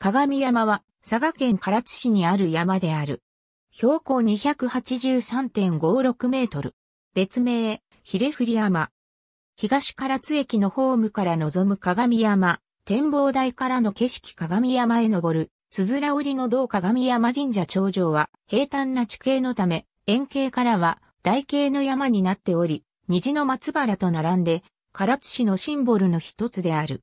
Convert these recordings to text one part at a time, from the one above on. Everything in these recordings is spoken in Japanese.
鏡山は佐賀県唐津市にある山である。標高283.56メートル。別名、ひれふり山。東唐津駅のホームから望む鏡山、展望台からの景色鏡山へ登る、つづら折の道鏡山神社頂上は平坦な地形のため、円形からは台形の山になっており、虹の松原と並んで、唐津市のシンボルの一つである。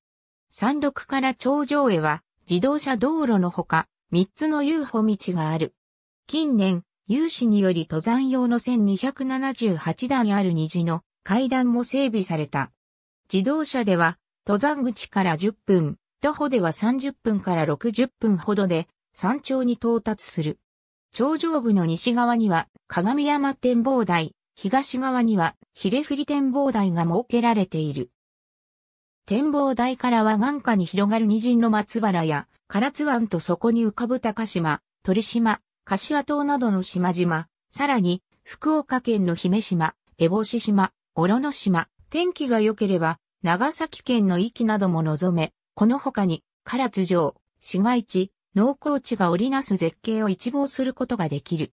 山麓から頂上へは、自動車道路のほか、三つの遊歩道がある。近年、有志により登山用の1278段ある虹の階段も整備された。自動車では、登山口から10分、徒歩では30分から60分ほどで、山頂に到達する。頂上部の西側には、鏡山展望台、東側には、ひれふり展望台が設けられている。展望台からは眼下に広がる二陣の松原や、唐津湾とそこに浮かぶ高島、鳥島、柏島などの島々、さらに、福岡県の姫島、烏帽子島、小呂島、天気が良ければ、長崎県の域なども望め、この他に、唐津城、市街地、農耕地が織りなす絶景を一望することができる。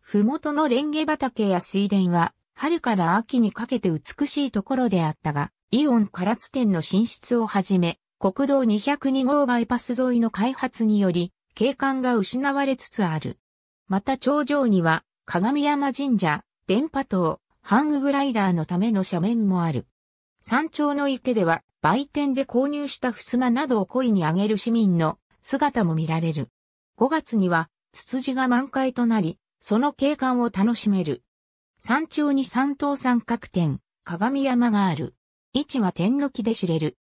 ふもとのレンゲ畑や水田は、春から秋にかけて美しいところであったが、イオン唐津店の進出をはじめ、国道202号バイパス沿いの開発により、景観が失われつつある。また頂上には、鏡山神社、電波塔、ハンググライダーのための斜面もある。山頂の池では、売店で購入した襖などを恋にあげる市民の姿も見られる。5月には、ツツジが満開となり、その景観を楽しめる。山頂に三島三角点、鏡山がある。位置は天の木で知れる。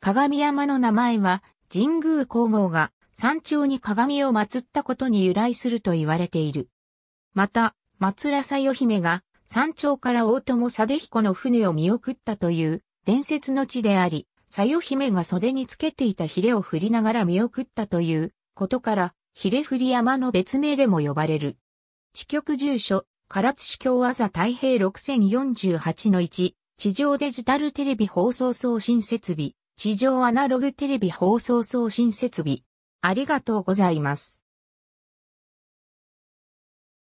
鏡山の名前は、神宮皇后が山頂に鏡を祀ったことに由来すると言われている。また、松良佐代姫が山頂から大友貞彦の船を見送ったという伝説の地であり、佐代姫が袖につけていたヒレを振りながら見送ったということから、ヒレ振り山の別名でも呼ばれる。地局住所、唐津市京技太平6048の1、地上デジタルテレビ放送送信設備、地上アナログテレビ放送送信設備。ありがとうございます。